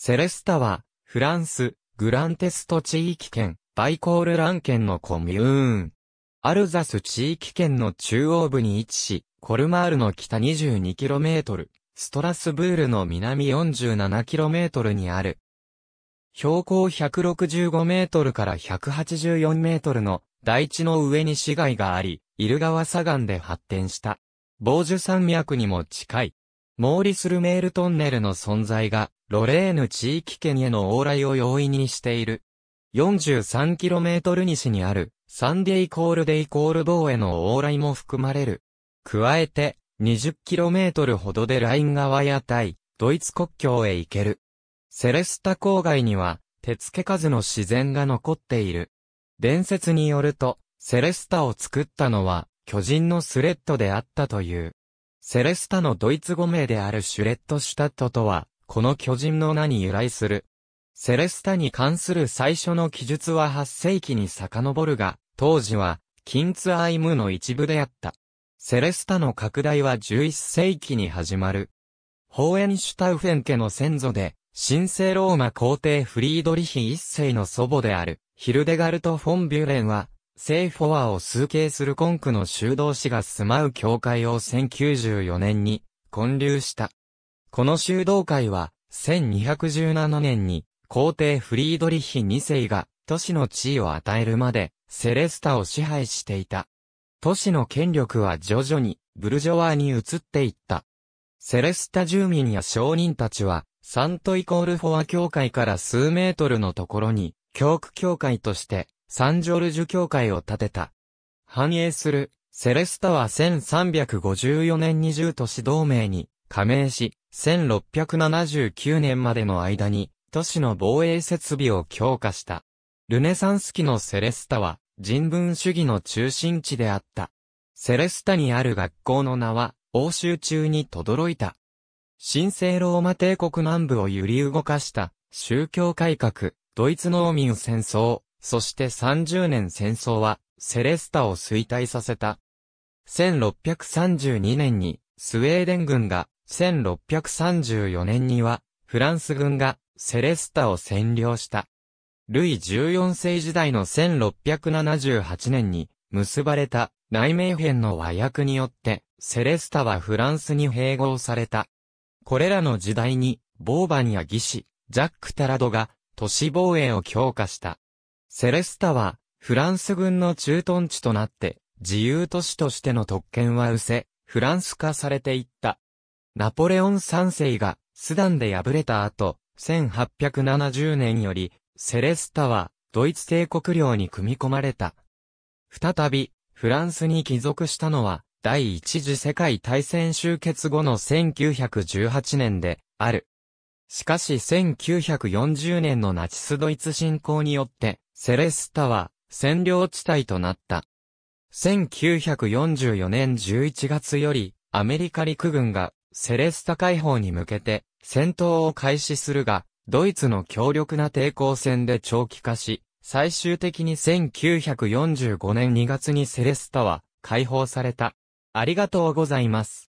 セレスタは、フランス、グランテスト地域圏、バイコールラン県のコミューン。アルザス地域圏の中央部に位置し、コルマールの北 22km、ストラスブールの南 47km にある。標高165メートルから184メートルの台地の上に市街があり、イル川砂岩で発展した。ボージュ山脈にも近い。モーリスルメールトンネルの存在がロレーヌ地域圏への往来を容易にしている。43km 西にある、サンデイコールデイコールボーへの往来も含まれる。加えて、20km ほどでライン川や対、ドイツ国境へ行ける。セレスタ郊外には、手付け数の自然が残っている。伝説によると、セレスタを作ったのは、巨人のスレッドであったという。セレスタのドイツ語名であるシュレットシュタットとは、この巨人の名に由来する。セレスタに関する最初の記述は8世紀に遡るが、当時は、キンツアイムの一部であった。セレスタの拡大は11世紀に始まる。ホーエンシュタウフェン家の先祖で、神聖ローマ皇帝フリードリヒ一世の祖母である、ヒルデガルト・フォン・ビュレンは、聖フォアを崇敬する根区の修道士が住まう教会を1094年に建立した。この修道会は、1217年に、皇帝フリードリヒ2世が、都市の地位を与えるまで、セレスタを支配していた。都市の権力は徐々に、ブルジョワーに移っていった。セレスタ住民や商人たちは、サントイコールフォア教会から数メートルのところに、教区教会として、サンジョルジュ教会を建てた。繁栄する、セレスタは1354年に住都市同盟に加盟し、1679年までの間に、都市の防衛設備を強化した。ルネサンス期のセレスタは、人文主義の中心地であった。セレスタにある学校の名は、欧州中に轟いた。神聖ローマ帝国南部を揺り動かした、宗教改革、ドイツ農民戦争、そして30年戦争は、セレスタを衰退させた。1632年に、スウェーデン軍が1634年には、フランス軍がセレスタを占領した。ルイ14世時代の1678年に結ばれた内名編の和訳によってセレスタはフランスに併合された。これらの時代にボーバニア義士、ジャック・タラドが都市防衛を強化した。セレスタはフランス軍の駐屯地となって自由都市としての特権は失せ、フランス化されていった。ナポレオン3世がスダンで敗れた後、1870年より、セレスタはドイツ帝国領に組み込まれた。再び、フランスに帰属したのは、第一次世界大戦終結後の1918年で、ある。しかし1940年のナチスドイツ侵攻によって、セレスタは占領地帯となった。1944年11月より、アメリカ陸軍がセレスタ解放に向けて戦闘を開始するが、ドイツの強力な抵抗戦で長期化し、最終的に1945年2月にセレスタは解放された。ありがとうございます。